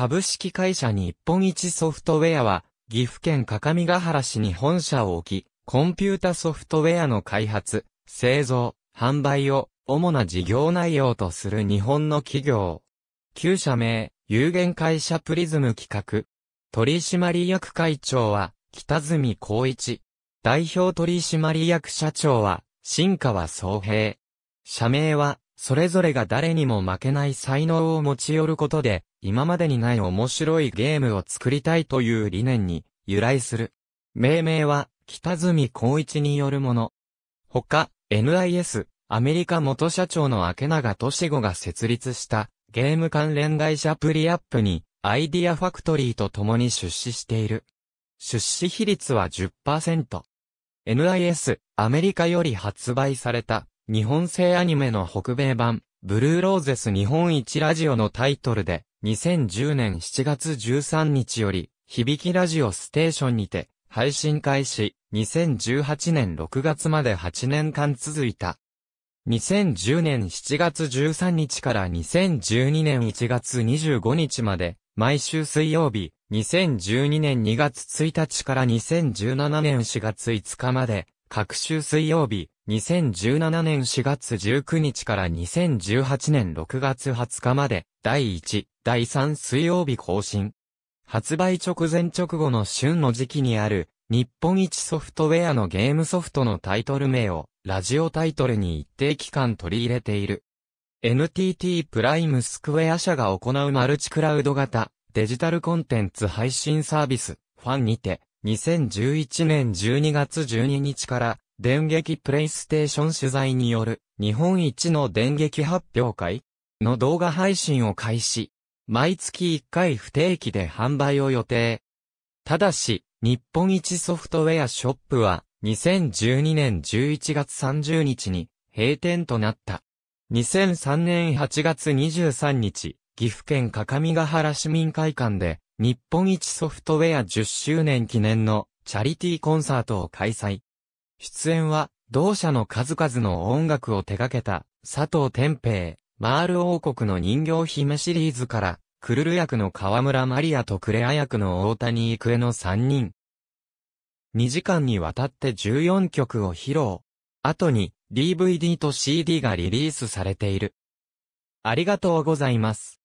株式会社日本一ソフトウェアは、岐阜県各務原市に本社を置き、コンピュータソフトウェアの開発、製造、販売を主な事業内容とする日本の企業。旧社名、有限会社プリズム企画。取締役会長は、北住光一。代表取締役社長は、新川総平。社名は、それぞれが誰にも負けない才能を持ち寄ることで、今までにない面白いゲームを作りたいという理念に由来する。命名は北住光一によるもの。他、NIS、アメリカ元社長の明永敏吾が設立したゲーム関連会社プリアップにアイディアファクトリーと共に出資している。出資比率は10%。NIS、アメリカより発売された日本製アニメの北米版ブルーローゼス日本一ラジオのタイトルで2010年7月13日より、響きラジオステーションにて、配信開始、2018年6月まで8年間続いた。2010年7月13日から2012年1月25日まで、毎週水曜日、2012年2月1日から2017年4月5日まで、各週水曜日、2017年4月19日から2018年6月20日まで、第1、第3水曜日更新。発売直前直後の旬の時期にある、日本一ソフトウェアのゲームソフトのタイトル名を、ラジオタイトルに一定期間取り入れている。NTT プライムスクエア社が行うマルチクラウド型デジタルコンテンツ配信サービスファンにて2011年12月12日から電撃プレイステーション取材による日本一の電撃発表会の動画配信を開始。毎月1回不定期で販売を予定。ただし、日本一ソフトウェアショップは2012年11月30日に閉店となった。2003年8月23日、岐阜県各務原市民会館で日本一ソフトウェア10周年記念のチャリティーコンサートを開催。出演は、同社の数々の音楽を手掛けた、佐藤天平、マール王国の人形姫シリーズから、クルル役の河村マリアとクレア役の大谷育恵の3人。2時間にわたって14曲を披露。後に DVD と CD がリリースされている。ありがとうございます。